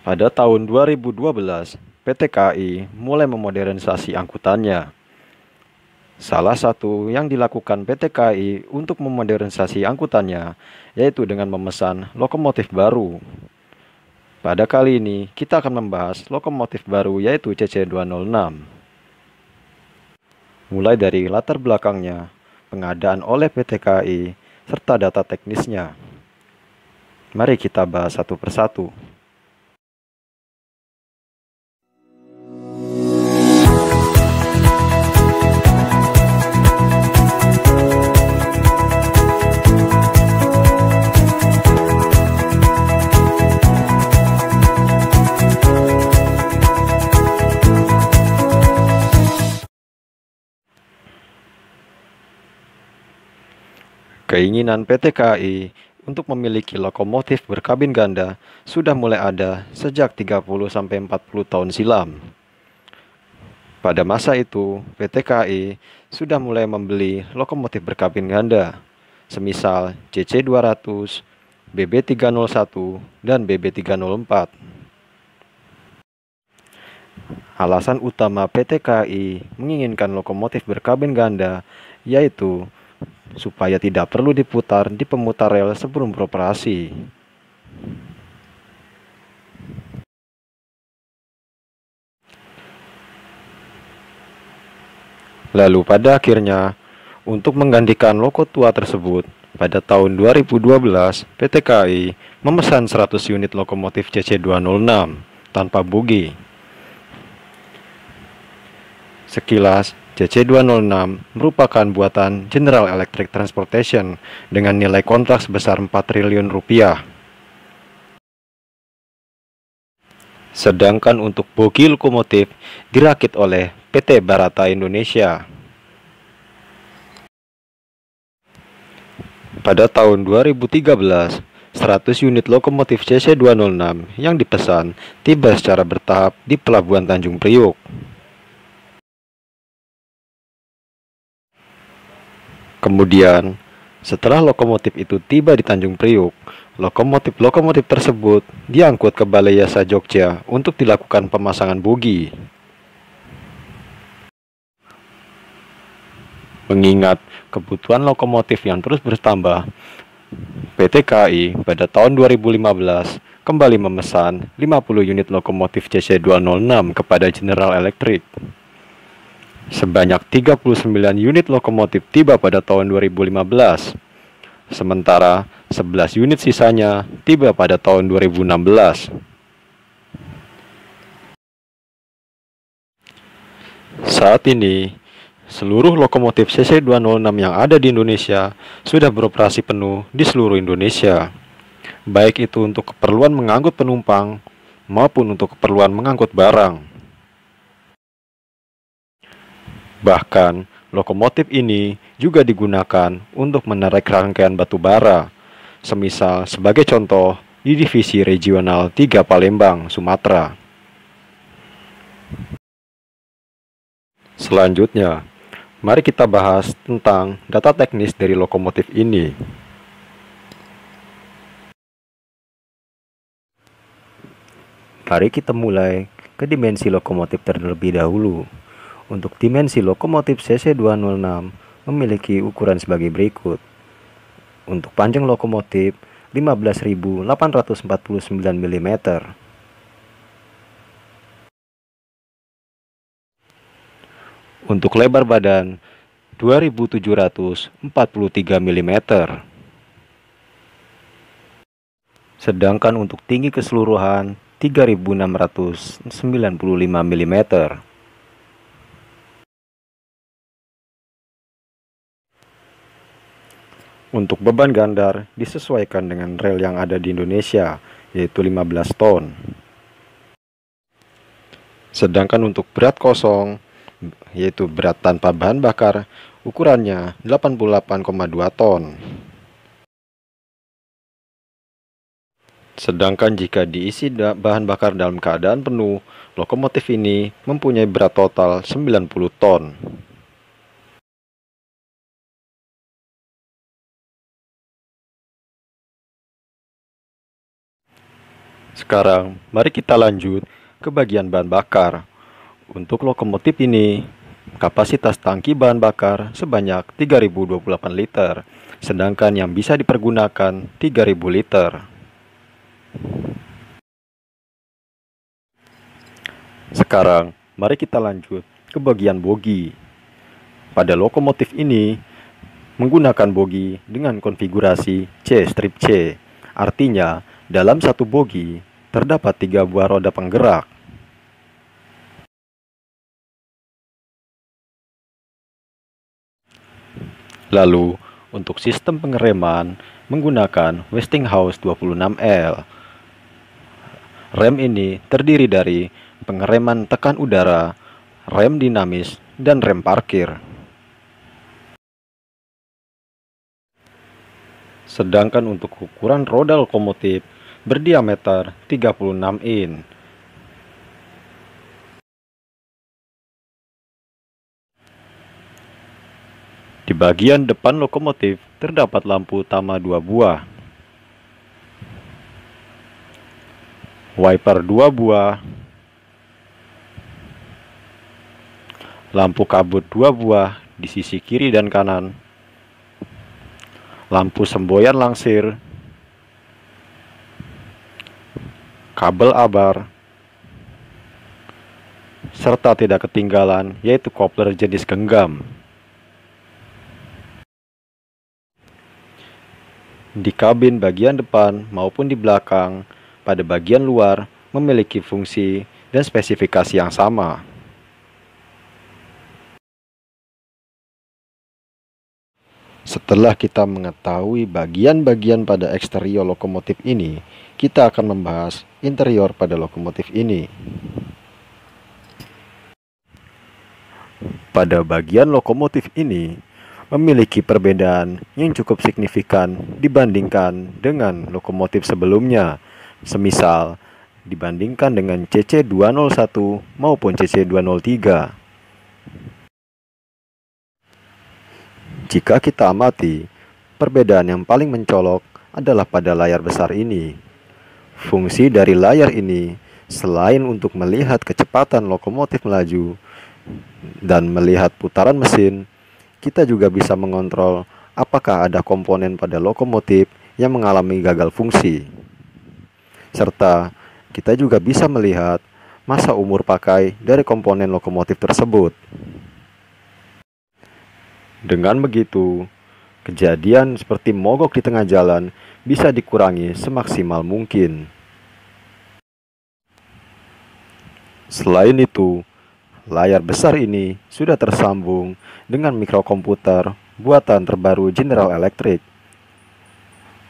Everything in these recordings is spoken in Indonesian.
Pada tahun 2012, PT KAI mulai memodernisasi angkutannya. Salah satu yang dilakukan PT KAI untuk memodernisasi angkutannya yaitu dengan memesan lokomotif baru. Pada kali ini kita akan membahas lokomotif baru yaitu CC206. Mulai dari latar belakangnya, pengadaan oleh PT KAI, serta data teknisnya. Mari kita bahas satu persatu. Keinginan PT KAI untuk memiliki lokomotif berkabin ganda sudah mulai ada sejak 30-40 tahun silam. Pada masa itu, PT KAI sudah mulai membeli lokomotif berkabin ganda, semisal CC200, BB301, dan BB304. Alasan utama PT KAI menginginkan lokomotif berkabin ganda yaitu supaya tidak perlu diputar di pemutar rel sebelum beroperasi. Lalu pada akhirnya, untuk menggantikan loko tua tersebut, pada tahun 2012, PT KAI memesan 100 unit lokomotif CC206 tanpa bugi. Sekilas, CC206 merupakan buatan General Electric Transportation dengan nilai kontrak sebesar 4 triliun rupiah. Sedangkan untuk bogi lokomotif dirakit oleh PT Barata Indonesia. Pada tahun 2013, 100 unit lokomotif CC206 yang dipesan tiba secara bertahap di Pelabuhan Tanjung Priuk. Kemudian, setelah lokomotif itu tiba di Tanjung Priuk, lokomotif-lokomotif tersebut diangkut ke Balai Yasa Jogja untuk dilakukan pemasangan bugi. Mengingat kebutuhan lokomotif yang terus bertambah, PT KAI pada tahun 2015 kembali memesan 50 unit lokomotif CC206 kepada General Electric. Sebanyak 39 unit lokomotif tiba pada tahun 2015, sementara 11 unit sisanya tiba pada tahun 2016. Saat ini, seluruh lokomotif CC206 yang ada di Indonesia sudah beroperasi penuh di seluruh Indonesia, baik itu untuk keperluan mengangkut penumpang maupun untuk keperluan mengangkut barang. Bahkan, lokomotif ini juga digunakan untuk menarik rangkaian batu bara. Semisal sebagai contoh di Divisi Regional 3 Palembang, Sumatera. Selanjutnya, mari kita bahas tentang data teknis dari lokomotif ini. Mari kita mulai ke dimensi lokomotif terlebih dahulu untuk dimensi lokomotif CC206 memiliki ukuran sebagai berikut. Untuk panjang lokomotif 15.849 mm. Untuk lebar badan 2743 mm. Sedangkan untuk tinggi keseluruhan 3695 mm. Untuk beban gandar disesuaikan dengan rel yang ada di Indonesia, yaitu 15 ton. Sedangkan untuk berat kosong, yaitu berat tanpa bahan bakar, ukurannya 88,2 ton. Sedangkan jika diisi bahan bakar dalam keadaan penuh, lokomotif ini mempunyai berat total 90 ton. Sekarang, mari kita lanjut ke bagian bahan bakar. Untuk lokomotif ini, kapasitas tangki bahan bakar sebanyak 3028 liter, sedangkan yang bisa dipergunakan 3000 liter. Sekarang, mari kita lanjut ke bagian bogi. Pada lokomotif ini, menggunakan bogi dengan konfigurasi C strip C. Artinya, dalam satu bogi terdapat tiga buah roda penggerak. Lalu, untuk sistem pengereman menggunakan Westinghouse 26L. Rem ini terdiri dari pengereman tekan udara, rem dinamis, dan rem parkir. Sedangkan untuk ukuran roda lokomotif berdiameter 36 in. Di bagian depan lokomotif terdapat lampu utama dua buah, wiper dua buah, lampu kabut dua buah di sisi kiri dan kanan, lampu semboyan langsir kabel abar, serta tidak ketinggalan yaitu kopler jenis genggam. Di kabin bagian depan maupun di belakang, pada bagian luar memiliki fungsi dan spesifikasi yang sama. Setelah kita mengetahui bagian-bagian pada eksterior lokomotif ini, kita akan membahas interior pada lokomotif ini. Pada bagian lokomotif ini, memiliki perbedaan yang cukup signifikan dibandingkan dengan lokomotif sebelumnya, semisal dibandingkan dengan CC201 maupun CC203. Jika kita amati, perbedaan yang paling mencolok adalah pada layar besar ini. Fungsi dari layar ini selain untuk melihat kecepatan lokomotif melaju dan melihat putaran mesin, kita juga bisa mengontrol apakah ada komponen pada lokomotif yang mengalami gagal fungsi. Serta kita juga bisa melihat masa umur pakai dari komponen lokomotif tersebut. Dengan begitu, Kejadian seperti mogok di tengah jalan bisa dikurangi semaksimal mungkin. Selain itu, layar besar ini sudah tersambung dengan mikrokomputer buatan terbaru General Electric.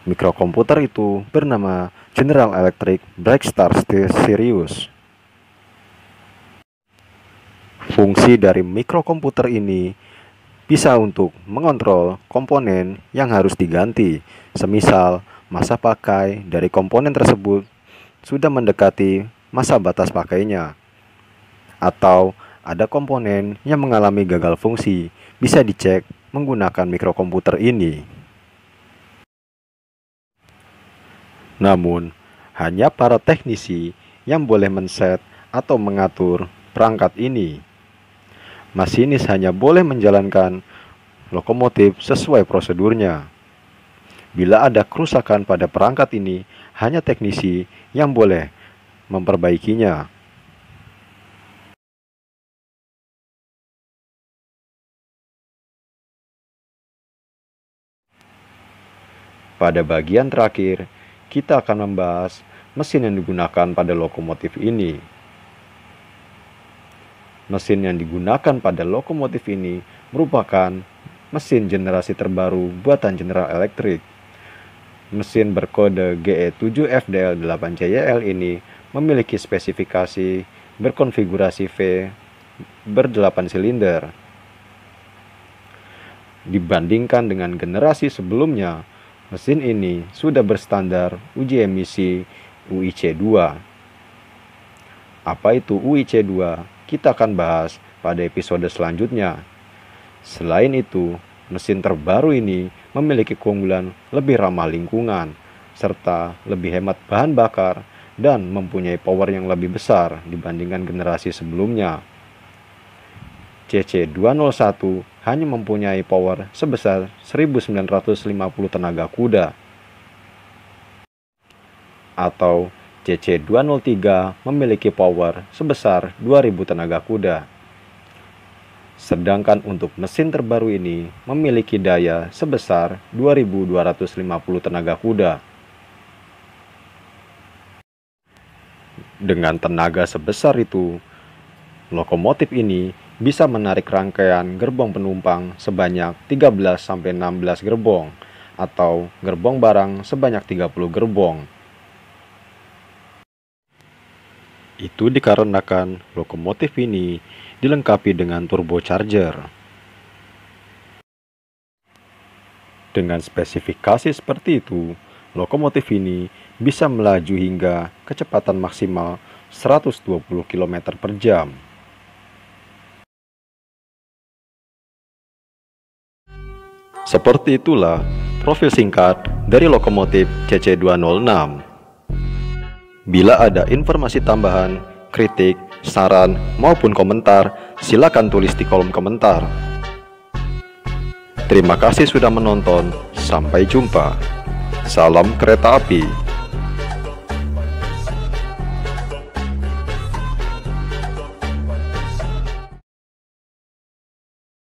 Mikrokomputer itu bernama General Electric Blackstar Sirius. Fungsi dari mikrokomputer ini bisa untuk mengontrol komponen yang harus diganti, semisal masa pakai dari komponen tersebut sudah mendekati masa batas pakainya, atau ada komponen yang mengalami gagal fungsi, bisa dicek menggunakan mikrokomputer ini. Namun, hanya para teknisi yang boleh men-set atau mengatur perangkat ini masinis hanya boleh menjalankan lokomotif sesuai prosedurnya. Bila ada kerusakan pada perangkat ini, hanya teknisi yang boleh memperbaikinya. Pada bagian terakhir, kita akan membahas mesin yang digunakan pada lokomotif ini. Mesin yang digunakan pada lokomotif ini merupakan mesin generasi terbaru buatan General Electric. Mesin berkode ge 7 fdl 8 jl ini memiliki spesifikasi berkonfigurasi V berdelapan silinder. Dibandingkan dengan generasi sebelumnya, mesin ini sudah berstandar uji emisi UIC 2 apa itu UIC2? Kita akan bahas pada episode selanjutnya. Selain itu, mesin terbaru ini memiliki keunggulan lebih ramah lingkungan, serta lebih hemat bahan bakar dan mempunyai power yang lebih besar dibandingkan generasi sebelumnya. CC201 hanya mempunyai power sebesar 1950 tenaga kuda atau CC-203 memiliki power sebesar 2000 tenaga kuda. Sedangkan untuk mesin terbaru ini memiliki daya sebesar 2250 tenaga kuda. Dengan tenaga sebesar itu, lokomotif ini bisa menarik rangkaian gerbong penumpang sebanyak 13-16 gerbong atau gerbong barang sebanyak 30 gerbong. Itu dikarenakan lokomotif ini dilengkapi dengan turbocharger. Dengan spesifikasi seperti itu, lokomotif ini bisa melaju hingga kecepatan maksimal 120 km per jam. Seperti itulah profil singkat dari lokomotif CC206. Bila ada informasi tambahan, kritik, saran, maupun komentar, silakan tulis di kolom komentar. Terima kasih sudah menonton. Sampai jumpa. Salam kereta api.